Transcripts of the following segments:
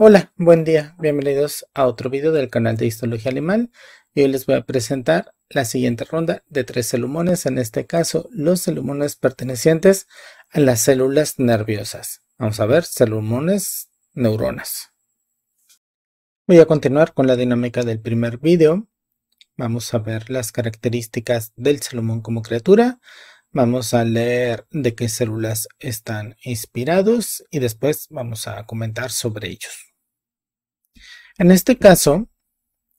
Hola, buen día, bienvenidos a otro video del canal de Histología Animal y hoy les voy a presentar la siguiente ronda de tres celumones, en este caso los celumones pertenecientes a las células nerviosas. Vamos a ver, celumones, neuronas. Voy a continuar con la dinámica del primer video. Vamos a ver las características del celumón como criatura. Vamos a leer de qué células están inspirados y después vamos a comentar sobre ellos. En este caso,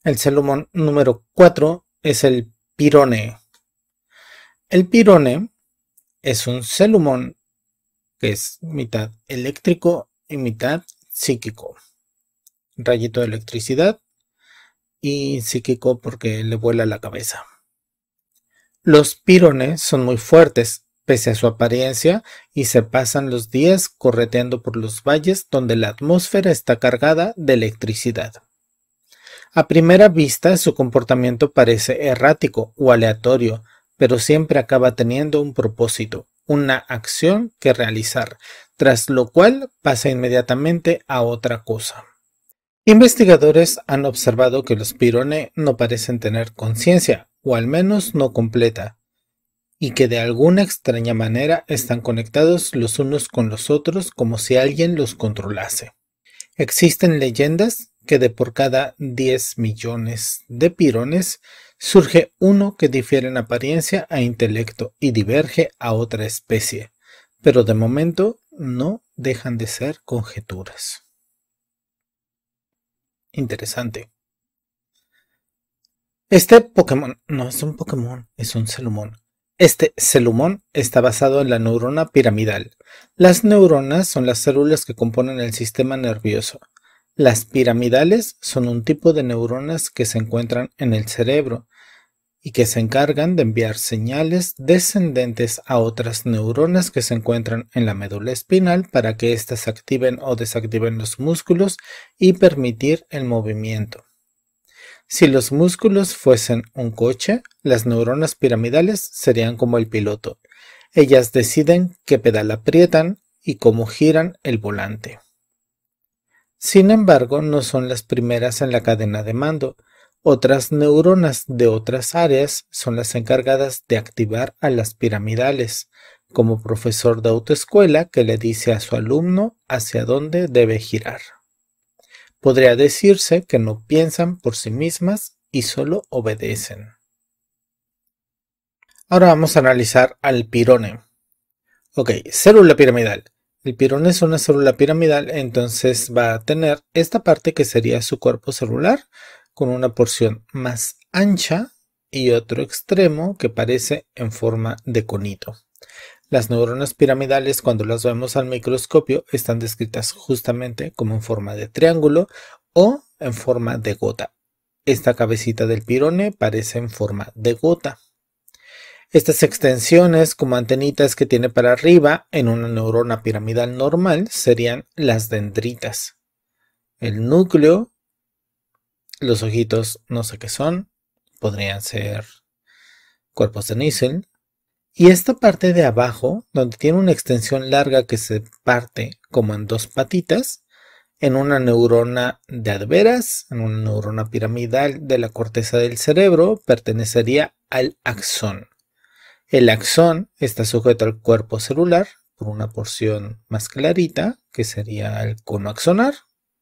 el celumón número 4 es el pirone. El pirone es un celumón que es mitad eléctrico y mitad psíquico. Rayito de electricidad y psíquico porque le vuela la cabeza. Los pirones son muy fuertes pese a su apariencia, y se pasan los días correteando por los valles donde la atmósfera está cargada de electricidad. A primera vista su comportamiento parece errático o aleatorio, pero siempre acaba teniendo un propósito, una acción que realizar, tras lo cual pasa inmediatamente a otra cosa. Investigadores han observado que los pirone no parecen tener conciencia, o al menos no completa, y que de alguna extraña manera están conectados los unos con los otros como si alguien los controlase. Existen leyendas que de por cada 10 millones de pirones surge uno que difiere en apariencia a e intelecto y diverge a otra especie, pero de momento no dejan de ser conjeturas. Interesante. Este Pokémon, no es un Pokémon, es un Salomón. Este celumón está basado en la neurona piramidal. Las neuronas son las células que componen el sistema nervioso. Las piramidales son un tipo de neuronas que se encuentran en el cerebro y que se encargan de enviar señales descendentes a otras neuronas que se encuentran en la médula espinal para que éstas activen o desactiven los músculos y permitir el movimiento. Si los músculos fuesen un coche, las neuronas piramidales serían como el piloto. Ellas deciden qué pedal aprietan y cómo giran el volante. Sin embargo, no son las primeras en la cadena de mando. Otras neuronas de otras áreas son las encargadas de activar a las piramidales, como profesor de autoescuela que le dice a su alumno hacia dónde debe girar. Podría decirse que no piensan por sí mismas y solo obedecen. Ahora vamos a analizar al pirone. Ok, célula piramidal. El pirone es una célula piramidal, entonces va a tener esta parte que sería su cuerpo celular, con una porción más ancha y otro extremo que parece en forma de conito. Las neuronas piramidales, cuando las vemos al microscopio, están descritas justamente como en forma de triángulo o en forma de gota. Esta cabecita del pirone parece en forma de gota. Estas extensiones como antenitas que tiene para arriba en una neurona piramidal normal serían las dendritas. El núcleo, los ojitos no sé qué son, podrían ser cuerpos de nísel, y esta parte de abajo, donde tiene una extensión larga que se parte como en dos patitas, en una neurona de adveras, en una neurona piramidal de la corteza del cerebro, pertenecería al axón. El axón está sujeto al cuerpo celular por una porción más clarita, que sería el cono axonar,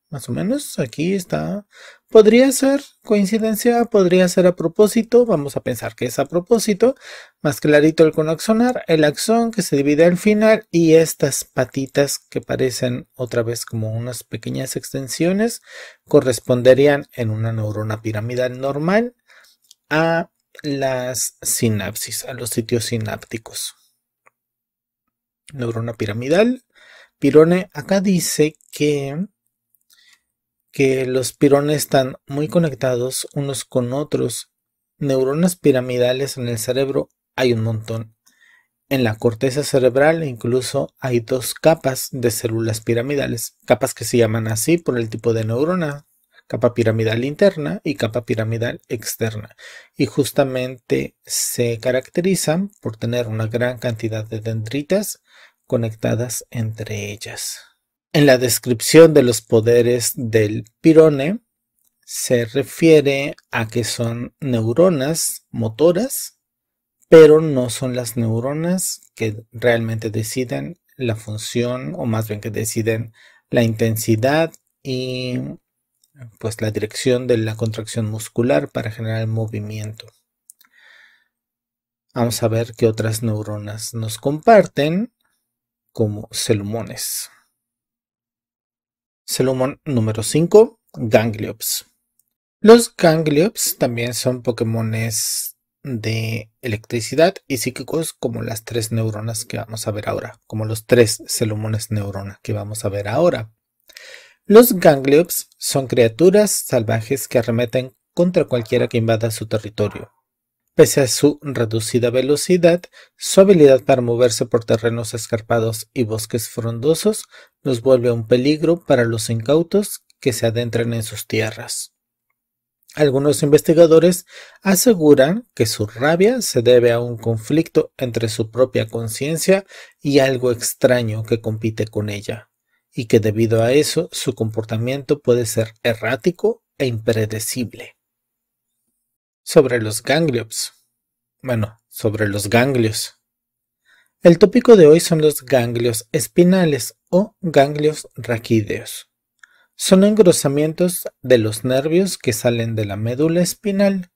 más o menos, aquí está. Podría ser coincidencia, podría ser a propósito. Vamos a pensar que es a propósito. Más clarito el conaxonar, el axón que se divide al final y estas patitas que parecen otra vez como unas pequeñas extensiones corresponderían en una neurona piramidal normal a las sinapsis, a los sitios sinápticos. Neurona piramidal. Pirone acá dice que que los pirones están muy conectados unos con otros. Neuronas piramidales en el cerebro hay un montón. En la corteza cerebral incluso hay dos capas de células piramidales, capas que se llaman así por el tipo de neurona, capa piramidal interna y capa piramidal externa. Y justamente se caracterizan por tener una gran cantidad de dendritas conectadas entre ellas. En la descripción de los poderes del pirone se refiere a que son neuronas motoras, pero no son las neuronas que realmente deciden la función o más bien que deciden la intensidad y pues la dirección de la contracción muscular para generar movimiento. Vamos a ver qué otras neuronas nos comparten como celumones. Selumon número 5, Gangliops. Los Gangliops también son Pokémones de electricidad y psíquicos como las tres neuronas que vamos a ver ahora, como los tres Selumones neurona que vamos a ver ahora. Los Gangliops son criaturas salvajes que arremeten contra cualquiera que invada su territorio. Pese a su reducida velocidad, su habilidad para moverse por terrenos escarpados y bosques frondosos los vuelve un peligro para los incautos que se adentren en sus tierras. Algunos investigadores aseguran que su rabia se debe a un conflicto entre su propia conciencia y algo extraño que compite con ella, y que debido a eso su comportamiento puede ser errático e impredecible sobre los ganglios. Bueno, sobre los ganglios. El tópico de hoy son los ganglios espinales o ganglios raquídeos. Son engrosamientos de los nervios que salen de la médula espinal.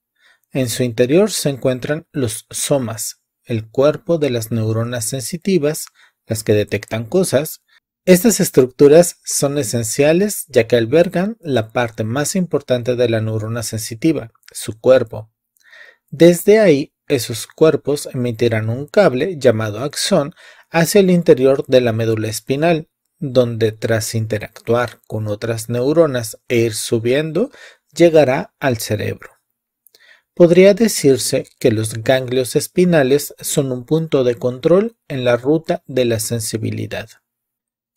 En su interior se encuentran los somas, el cuerpo de las neuronas sensitivas, las que detectan cosas, estas estructuras son esenciales ya que albergan la parte más importante de la neurona sensitiva, su cuerpo. Desde ahí, esos cuerpos emitirán un cable llamado axón hacia el interior de la médula espinal, donde tras interactuar con otras neuronas e ir subiendo, llegará al cerebro. Podría decirse que los ganglios espinales son un punto de control en la ruta de la sensibilidad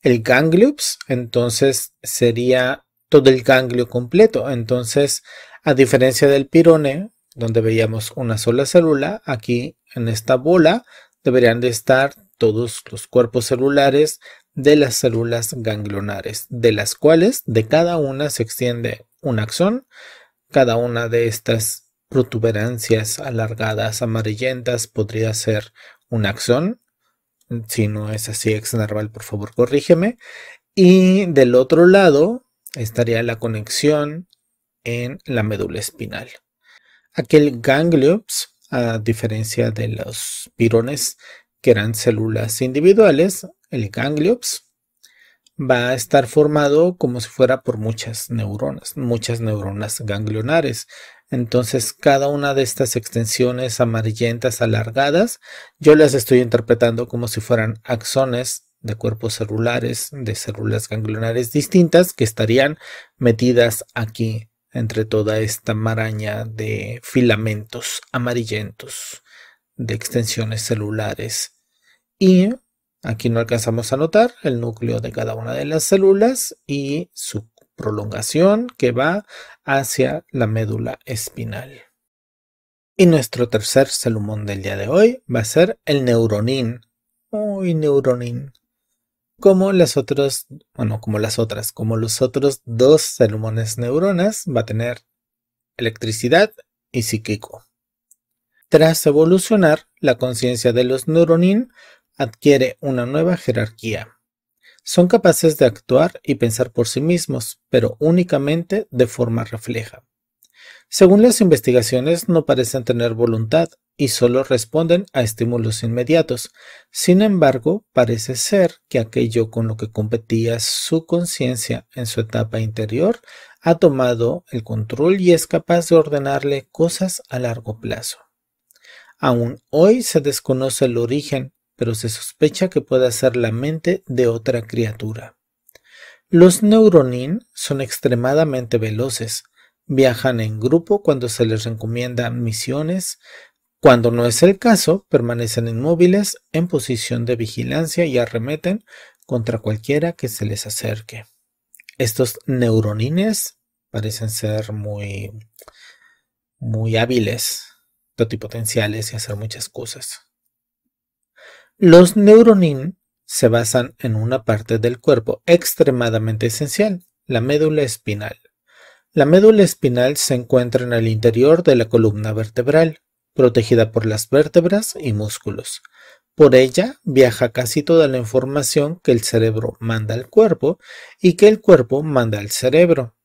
el ganglius, entonces sería todo el ganglio completo. Entonces, a diferencia del pirone, donde veíamos una sola célula, aquí en esta bola deberían de estar todos los cuerpos celulares de las células ganglionares, de las cuales de cada una se extiende un axón, cada una de estas protuberancias alargadas, amarillentas, podría ser un axón, si no es así, ex narval, por favor, corrígeme. Y del otro lado estaría la conexión en la médula espinal. Aquel gangliops, a diferencia de los pirones que eran células individuales, el gangliops va a estar formado como si fuera por muchas neuronas, muchas neuronas ganglionares. Entonces, cada una de estas extensiones amarillentas alargadas, yo las estoy interpretando como si fueran axones de cuerpos celulares, de células ganglionares distintas que estarían metidas aquí entre toda esta maraña de filamentos amarillentos de extensiones celulares. Y aquí no alcanzamos a notar el núcleo de cada una de las células y su prolongación que va hacia la médula espinal. Y nuestro tercer celumón del día de hoy va a ser el neuronín. Uy, neuronín. Como las otras, bueno, como las otras, como los otros dos celumones neuronas, va a tener electricidad y psíquico. Tras evolucionar, la conciencia de los neuronín adquiere una nueva jerarquía, son capaces de actuar y pensar por sí mismos, pero únicamente de forma refleja. Según las investigaciones, no parecen tener voluntad y solo responden a estímulos inmediatos. Sin embargo, parece ser que aquello con lo que competía su conciencia en su etapa interior ha tomado el control y es capaz de ordenarle cosas a largo plazo. Aún hoy se desconoce el origen pero se sospecha que pueda ser la mente de otra criatura. Los neuronin son extremadamente veloces, viajan en grupo cuando se les recomienda misiones, cuando no es el caso, permanecen inmóviles en posición de vigilancia y arremeten contra cualquiera que se les acerque. Estos neuronines parecen ser muy, muy hábiles, totipotenciales y hacer muchas cosas. Los neuronin se basan en una parte del cuerpo extremadamente esencial, la médula espinal. La médula espinal se encuentra en el interior de la columna vertebral, protegida por las vértebras y músculos. Por ella viaja casi toda la información que el cerebro manda al cuerpo y que el cuerpo manda al cerebro.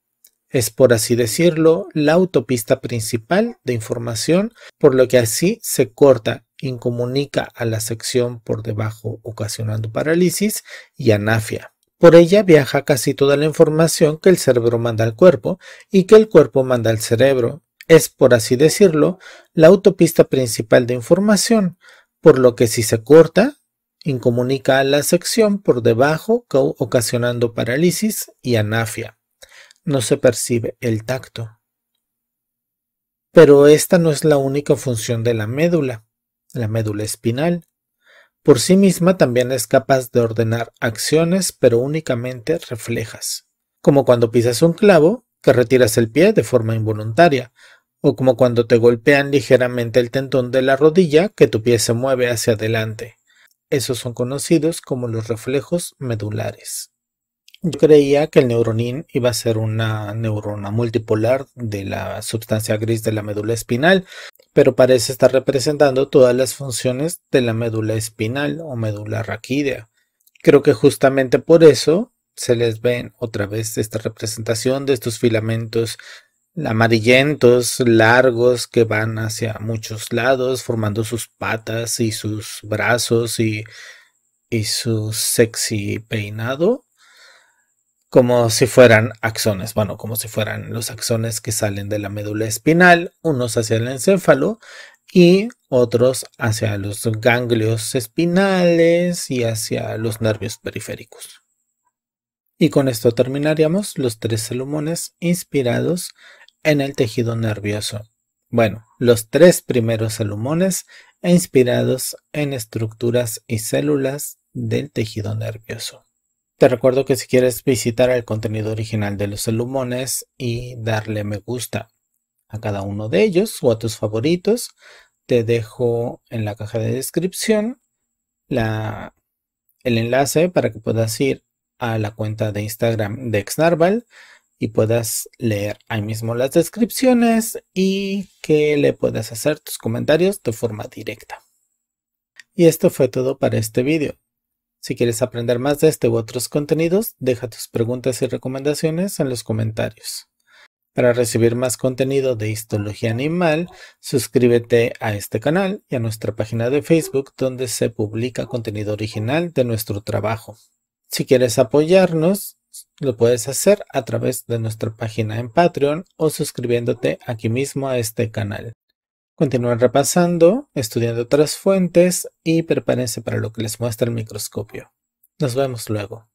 Es, por así decirlo, la autopista principal de información, por lo que así se corta incomunica a la sección por debajo ocasionando parálisis y anafia. Por ella viaja casi toda la información que el cerebro manda al cuerpo y que el cuerpo manda al cerebro. Es, por así decirlo, la autopista principal de información, por lo que si se corta, incomunica a la sección por debajo ocasionando parálisis y anafia. No se percibe el tacto. Pero esta no es la única función de la médula la médula espinal. Por sí misma también es capaz de ordenar acciones, pero únicamente reflejas. Como cuando pisas un clavo, que retiras el pie de forma involuntaria, o como cuando te golpean ligeramente el tendón de la rodilla, que tu pie se mueve hacia adelante. Esos son conocidos como los reflejos medulares. Yo creía que el neuronín iba a ser una neurona multipolar de la sustancia gris de la médula espinal, pero parece estar representando todas las funciones de la médula espinal o médula raquídea. Creo que justamente por eso se les ven otra vez esta representación de estos filamentos amarillentos, largos, que van hacia muchos lados, formando sus patas y sus brazos y, y su sexy peinado como si fueran axones, bueno, como si fueran los axones que salen de la médula espinal, unos hacia el encéfalo y otros hacia los ganglios espinales y hacia los nervios periféricos. Y con esto terminaríamos los tres salmones inspirados en el tejido nervioso. Bueno, los tres primeros salmones inspirados en estructuras y células del tejido nervioso. Te recuerdo que si quieres visitar el contenido original de los Salumones y darle me gusta a cada uno de ellos o a tus favoritos, te dejo en la caja de descripción el enlace para que puedas ir a la cuenta de Instagram de Xnarval y puedas leer ahí mismo las descripciones y que le puedas hacer tus comentarios de forma directa. Y esto fue todo para este video. Si quieres aprender más de este u otros contenidos, deja tus preguntas y recomendaciones en los comentarios. Para recibir más contenido de histología animal, suscríbete a este canal y a nuestra página de Facebook donde se publica contenido original de nuestro trabajo. Si quieres apoyarnos, lo puedes hacer a través de nuestra página en Patreon o suscribiéndote aquí mismo a este canal. Continúen repasando, estudiando otras fuentes y prepárense para lo que les muestra el microscopio. Nos vemos luego.